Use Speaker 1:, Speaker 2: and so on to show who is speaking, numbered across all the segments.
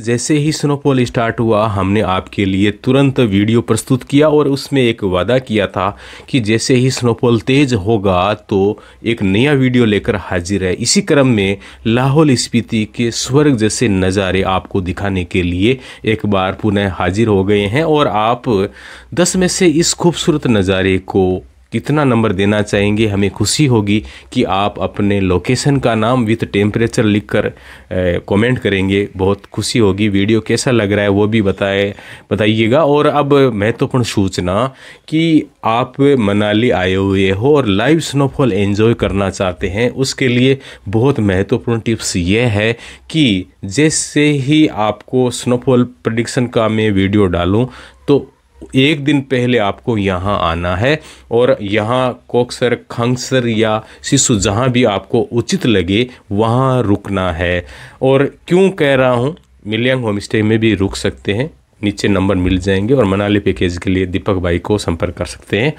Speaker 1: जैसे ही snowfall start हुआ हमने आपके लिए तुरंत वीडियो प्रस्तुत किया और उसमें एक वादा किया था कि जैसे ही स्नोफॉल तेज होगा तो एक नया वीडियो लेकर हाजिर है इसी क्रम में लाहौल स्पीति के स्वर्ग जैसे नज़ारे आपको दिखाने के लिए एक बार पुनः हाजिर हो गए हैं और आप दस में से इस खूबसूरत नज़ारे को कितना नंबर देना चाहेंगे हमें खुशी होगी कि आप अपने लोकेशन का नाम विथ टेम्परेचर लिख कर कॉमेंट करेंगे बहुत खुशी होगी वीडियो कैसा लग रहा है वो भी बताए बताइएगा और अब महत्वपूर्ण सूचना कि आप मनाली आए हुए हो और लाइव स्नोफॉल एंजॉय करना चाहते हैं उसके लिए बहुत महत्वपूर्ण टिप्स यह है कि जैसे ही आपको स्नोफॉल प्रडिक्शन का मैं वीडियो डालूँ तो एक दिन पहले आपको यहाँ आना है और यहाँ कोक्सर खंगसर या शिशु जहाँ भी आपको उचित लगे वहाँ रुकना है और क्यों कह रहा हूँ मिलियंग होम स्टे में भी रुक सकते हैं नीचे नंबर मिल जाएंगे और मनाली पैकेज के लिए दीपक भाई को संपर्क कर सकते हैं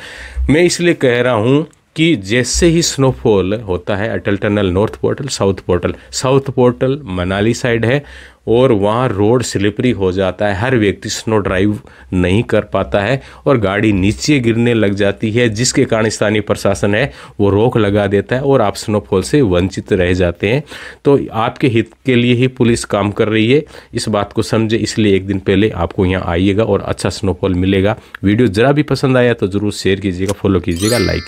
Speaker 1: मैं इसलिए कह रहा हूँ कि जैसे ही स्नोफॉल होता है Atal tunnel north portal south portal south portal Manali side है और वहाँ रोड स्लिपरी हो जाता है हर व्यक्ति स्नो ड्राइव नहीं कर पाता है और गाड़ी नीचे गिरने लग जाती है जिसके कारण स्थानीय प्रशासन है वो रोक लगा देता है और आप स्नोफॉल से वंचित रह जाते हैं तो आपके हित के लिए ही पुलिस काम कर रही है इस बात को समझे इसलिए एक दिन पहले आपको यहाँ आइएगा और अच्छा स्नोफॉल मिलेगा वीडियो ज़रा भी पसंद आया तो ज़रूर शेयर कीजिएगा फॉलो कीजिएगा लाइक